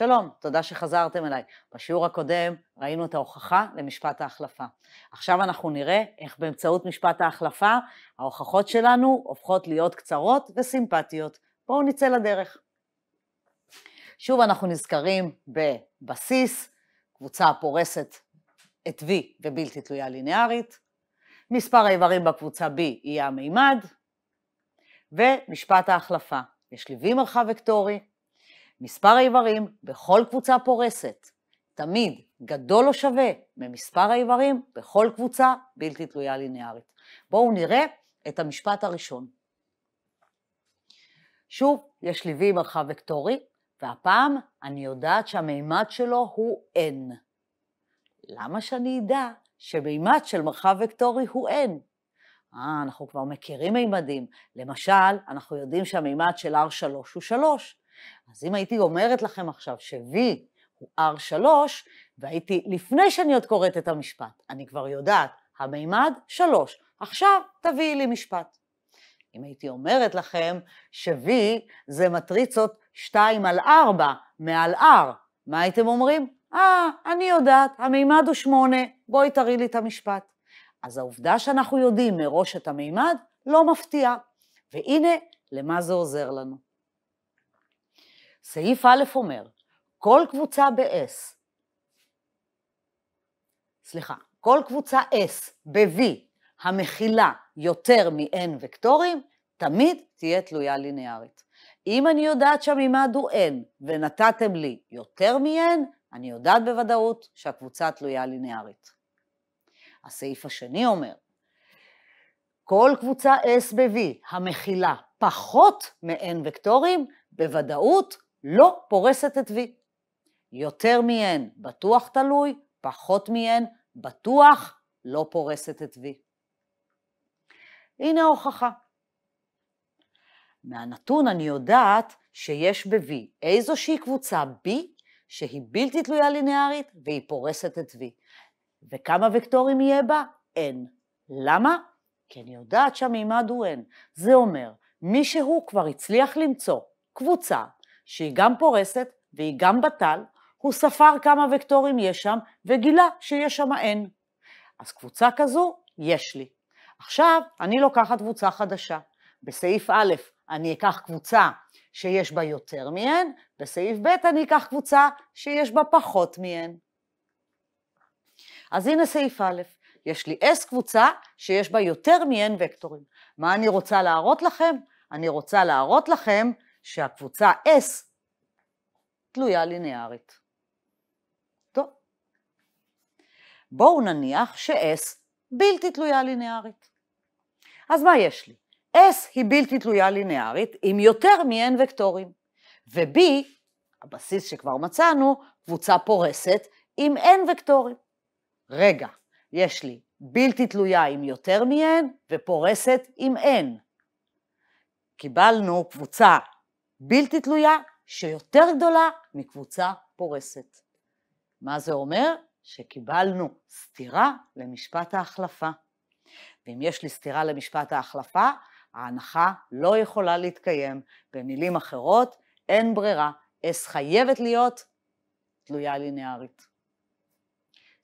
שלום, תודה שחזרתם אליי. בשיעור הקודם ראינו את ההוכחה למשפט ההחלפה. עכשיו אנחנו נראה איך באמצעות משפט ההחלפה, ההוכחות שלנו הופכות להיות קצרות וסימפטיות. בואו נצא לדרך. שוב אנחנו נזכרים בבסיס, קבוצה הפורסת את V ובלתי תלויה ליניארית, מספר האיברים בקבוצה B יהיה המימד, ומשפט ההחלפה. יש לי V מרחב וקטורי, מספר האיברים בכל קבוצה פורסת תמיד גדול או שווה ממספר האיברים בכל קבוצה בלתי תלויה לינארית. בואו נראה את המשפט הראשון. שוב, יש לי v מרחב וקטורי, והפעם אני יודעת שהמימד שלו הוא n. למה שאני אדע שמימד של מרחב וקטורי הוא n? אה, אנחנו כבר מכירים מימדים. למשל, אנחנו יודעים שהמימד של R3 הוא 3, אז אם הייתי אומרת לכם עכשיו ש-V הוא R3, והייתי, לפני שאני עוד קוראת את המשפט, אני כבר יודעת, המימד 3, עכשיו תביאי לי משפט. אם הייתי אומרת לכם ש-V זה מטריצות 2 על 4 מעל R, מה הייתם אומרים? אה, ah, אני יודעת, המימד הוא 8, בואי תראי לי את המשפט. אז העובדה שאנחנו יודעים מראש את המימד לא מפתיעה, והנה למה זה עוזר לנו. סעיף א' אומר, כל קבוצה ב-S, סליחה, כל קבוצה S ב-V המכילה יותר מ-N וקטורים, תמיד תהיה תלויה ליניארית. אם אני יודעת שהמימד הוא N ונתתם לי יותר מ-N, אני יודעת בוודאות שהקבוצה תלויה ליניארית. הסעיף השני אומר, כל קבוצה S ב-V המכילה פחות מ-N וקטורים, בוודאות לא פורסת את V. יותר מ-N בטוח תלוי, פחות מ-N בטוח לא פורסת את V. הנה ההוכחה. מהנתון אני יודעת שיש ב-V איזושהי קבוצה B שהיא בלתי תלויה לינארית והיא פורסת את V. וכמה וקטורים יהיה בה? N. למה? כי אני יודעת שהמימד הוא N. זה אומר, מישהו כבר הצליח למצוא קבוצה שהיא גם פורסת והיא גם בטל, הוא ספר כמה וקטורים יש שם וגילה שיש שם n. אז קבוצה כזו, יש לי. עכשיו, אני לוקחת קבוצה חדשה. בסעיף א', אני אקח קבוצה שיש בה יותר מ-n, בסעיף ב' אני אקח קבוצה שיש בה פחות מ-n. אז הנה סעיף א', יש לי S קבוצה שיש בה יותר מ-n וקטורים. מה אני רוצה להראות לכם? אני רוצה להראות לכם שהקבוצה S תלויה ליניארית. בואו נניח ש-S בלתי תלויה ליניארית. אז מה יש לי? S היא בלתי תלויה ליניארית עם יותר מ-n וקטורים, ו-B, הבסיס שכבר מצאנו, קבוצה פורסת עם n וקטורים. רגע, יש לי בלתי תלויה עם יותר מ-n ופורסת עם n. קיבלנו קבוצה בלתי תלויה שיותר גדולה מקבוצה פורסת. מה זה אומר? שקיבלנו סתירה למשפט ההחלפה. ואם יש לי סתירה למשפט ההחלפה, ההנחה לא יכולה להתקיים. במילים אחרות, אין ברירה, אס חייבת להיות תלויה לינארית.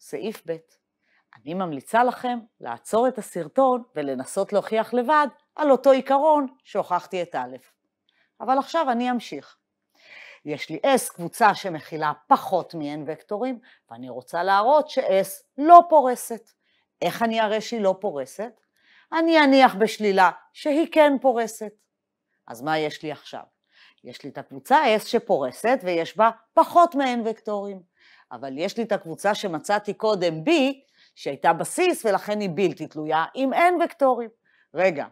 סעיף ב' אני ממליצה לכם לעצור את הסרטון ולנסות להוכיח לבד על אותו עיקרון שהוכחתי את א'. אבל עכשיו אני אמשיך. יש לי S קבוצה שמכילה פחות מ-N וקטורים, ואני רוצה להראות ש-S לא פורסת. איך אני אראה שהיא לא פורסת? אני אניח בשלילה שהיא כן פורסת. אז מה יש לי עכשיו? יש לי את הקבוצה S שפורסת ויש בה פחות מ-N וקטורים, אבל יש לי את הקבוצה שמצאתי קודם B, שהייתה בסיס ולכן היא בלתי תלויה עם N וקטורים. רגע,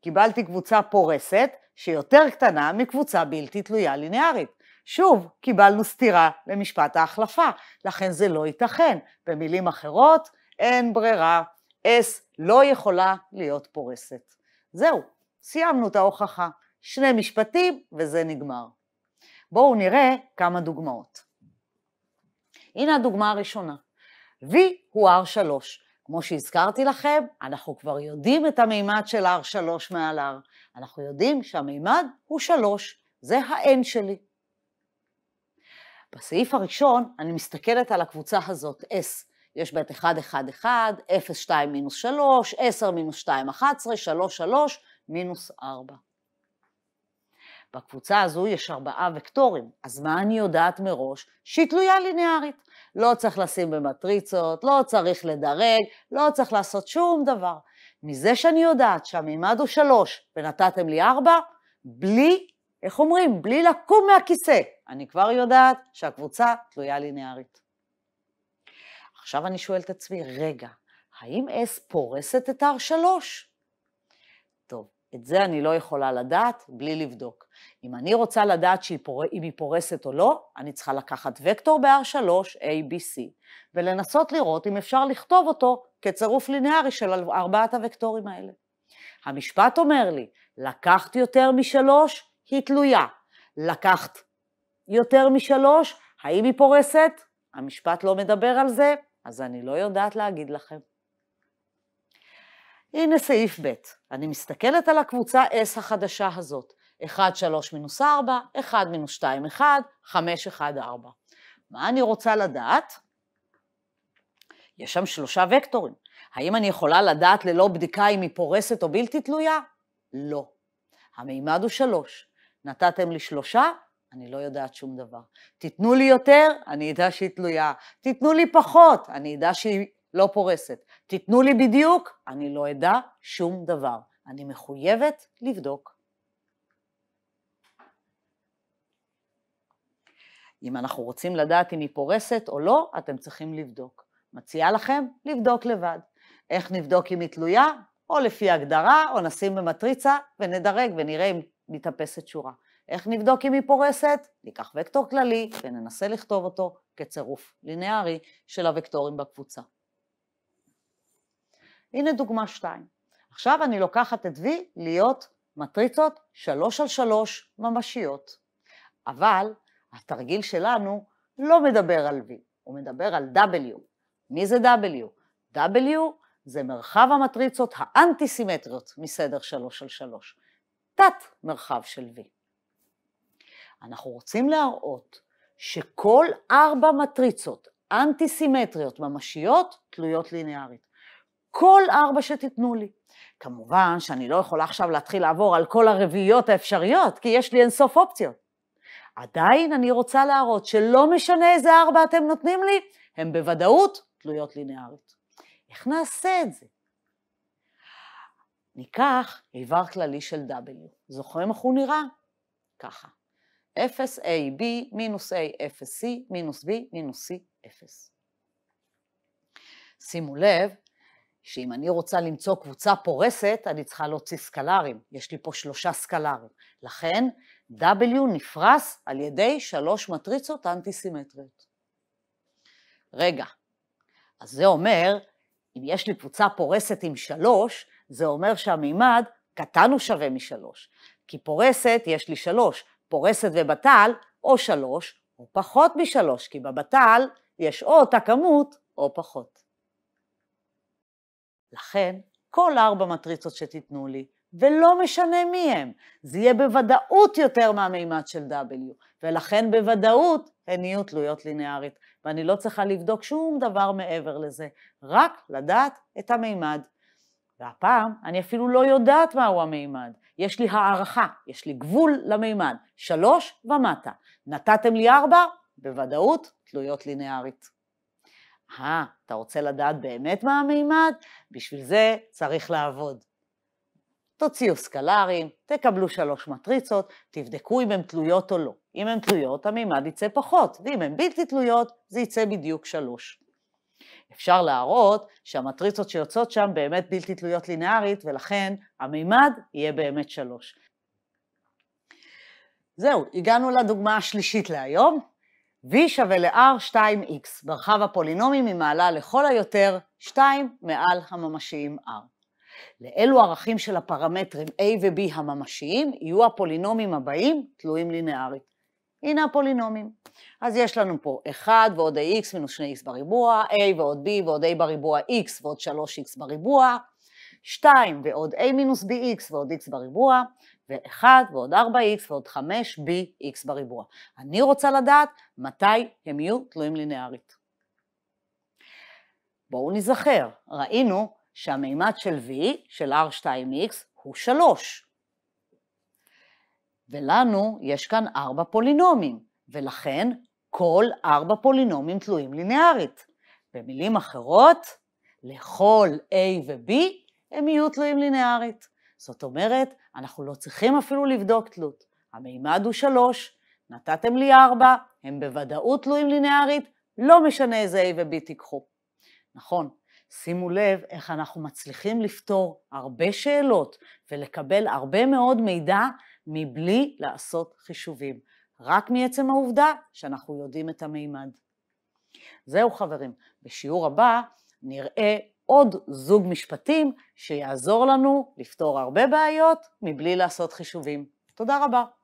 קיבלתי קבוצה פורסת שיותר קטנה מקבוצה בלתי תלויה ליניארית. שוב, קיבלנו סתירה למשפט ההחלפה, לכן זה לא ייתכן. במילים אחרות, אין ברירה, S לא יכולה להיות פורסת. זהו, סיימנו את ההוכחה. שני משפטים וזה נגמר. בואו נראה כמה דוגמאות. הנה הדוגמה הראשונה. V הוא R3, כמו שהזכרתי לכם, אנחנו כבר יודעים את המימד של R3 מעל R. אנחנו יודעים שהמימד הוא 3, זה ה-N שלי. בסעיף הראשון אני מסתכלת על הקבוצה הזאת, S. יש בה את 1, 1, 1, 0, 2, מינוס 3, 10, מינוס 2, 11, 3, 3, מינוס 4. בקבוצה הזו יש ארבעה וקטורים, אז מה אני יודעת מראש? שהיא תלויה לינארית. לא צריך לשים במטריצות, לא צריך לדרג, לא צריך לעשות שום דבר. מזה שאני יודעת שהמימד הוא שלוש ונתתם לי ארבע, בלי, איך אומרים? בלי לקום מהכיסא. אני כבר יודעת שהקבוצה תלויה לינארית. עכשיו אני שואלת את עצמי, רגע, האם S פורסת את R3? את זה אני לא יכולה לדעת בלי לבדוק. אם אני רוצה לדעת פור... אם היא פורסת או לא, אני צריכה לקחת וקטור ב-R3, A, B, C, ולנסות לראות אם אפשר לכתוב אותו כצירוף לינארי של ארבעת הוקטורים האלה. המשפט אומר לי, לקחת יותר משלוש, היא תלויה. לקחת יותר משלוש, האם היא פורסת? המשפט לא מדבר על זה, אז אני לא יודעת להגיד לכם. הנה סעיף ב', אני מסתכלת על הקבוצה S החדשה הזאת, 1, 3 מינוס 4, 1 מינוס 2, 1, 5, 1, 4. מה אני רוצה לדעת? יש שם שלושה וקטורים. האם אני יכולה לדעת ללא בדיקה אם היא פורסת או בלתי תלויה? לא. המימד הוא שלוש. נתתם לי שלושה, אני לא יודעת שום דבר. תיתנו לי יותר, אני אדע שהיא תלויה. תיתנו לי פחות, אני אדע שהיא לא פורסת. תיתנו לי בדיוק, אני לא אדע שום דבר. אני מחויבת לבדוק. אם אנחנו רוצים לדעת אם היא פורסת או לא, אתם צריכים לבדוק. מציעה לכם לבדוק לבד. איך נבדוק אם היא תלויה? או לפי הגדרה, או נשים במטריצה ונדרג ונראה אם מתאפסת שורה. איך נבדוק אם היא פורסת? ניקח וקטור כללי וננסה לכתוב אותו כצירוף לינארי של הוקטורים בקבוצה. הנה דוגמה 2. עכשיו אני לוקחת את V להיות מטריצות 3 על 3 ממשיות. אבל התרגיל שלנו לא מדבר על V, הוא מדבר על W. מי זה W? W זה מרחב המטריצות האנטי-סימטריות מסדר 3 על 3, תת-מרחב של V. אנחנו רוצים להראות שכל ארבע מטריצות אנטי-סימטריות ממשיות תלויות ליניארית. כל ארבע שתיתנו לי. כמובן שאני לא יכולה עכשיו להתחיל לעבור על כל הרביעיות האפשריות, כי יש לי אינסוף אופציות. עדיין אני רוצה להראות שלא משנה איזה ארבע אתם נותנים לי, הן בוודאות תלויות לינארית. איך נעשה את זה? ניקח איבר כללי של W. זוכרים איך הוא נראה? ככה. 0AB מינוס A, 0C מינוס B מינוס C, 0. שימו לב שאם אני רוצה למצוא קבוצה פורסת, אני צריכה להוציא סקלרים. יש לי פה שלושה סקלרים. לכן, W נפרס על ידי שלוש מטריצות אנטי-סימטריות. רגע, אז זה אומר, אם יש לי קבוצה פורסת עם שלוש, זה אומר שהמימד קטן הוא שווה משלוש. כי פורסת יש לי שלוש, פורסת ובתל או שלוש או פחות משלוש, כי בבתל יש או אותה כמות או פחות. לכן, כל ארבע מטריצות שתיתנו לי, ולא משנה מי הם, זה יהיה בוודאות יותר מהמימד של W, ולכן בוודאות הן יהיו תלויות לינארית, ואני לא צריכה לבדוק שום דבר מעבר לזה, רק לדעת את המימד. והפעם אני אפילו לא יודעת מהו המימד. יש לי הערכה, יש לי גבול למימד, שלוש ומטה. נתתם לי ארבע, בוודאות תלויות לינארית. אה, אתה רוצה לדעת באמת מה המימד? בשביל זה צריך לעבוד. תוציאו סקלרים, תקבלו שלוש מטריצות, תבדקו אם הן תלויות או לא. אם הן תלויות, המימד יצא פחות, ואם הן בלתי תלויות, זה יצא בדיוק שלוש. אפשר להראות שהמטריצות שיוצאות שם באמת בלתי תלויות לינארית, ולכן המימד יהיה באמת שלוש. זהו, הגענו לדוגמה השלישית להיום. v שווה ל-r 2x, מרחב הפולינומי ממעלה לכל היותר 2 מעל הממשיים r. לאלו ערכים של הפרמטרים a ו-b הממשיים יהיו הפולינומים הבאים תלויים לינארית. הנה הפולינומים. אז יש לנו פה 1 ועוד ax מינוס 2x בריבוע, a ועוד b ועוד a בריבוע x ועוד 3x בריבוע, 2 ועוד a מינוס bx ועוד x בריבוע, ו-1 ועוד 4x ועוד 5bx בריבוע. אני רוצה לדעת מתי הם יהיו תלויים לינארית. בואו נזכר, ראינו שהמימד של v, של r2x, הוא 3. ולנו יש כאן 4 פולינומים, ולכן כל 4 פולינומים תלויים לינארית. במילים אחרות, לכל a ו-b הם יהיו תלויים לינארית. זאת אומרת, אנחנו לא צריכים אפילו לבדוק תלות. המימד הוא שלוש, נתתם לי ארבע, הם בוודאות תלויים לינארית, לא משנה איזה A ו-B תיקחו. נכון, שימו לב איך אנחנו מצליחים לפתור הרבה שאלות ולקבל הרבה מאוד מידע מבלי לעשות חישובים, רק מעצם העובדה שאנחנו יודעים את המימד. זהו חברים, בשיעור הבא נראה עוד זוג משפטים שיעזור לנו לפתור הרבה בעיות מבלי לעשות חישובים. תודה רבה.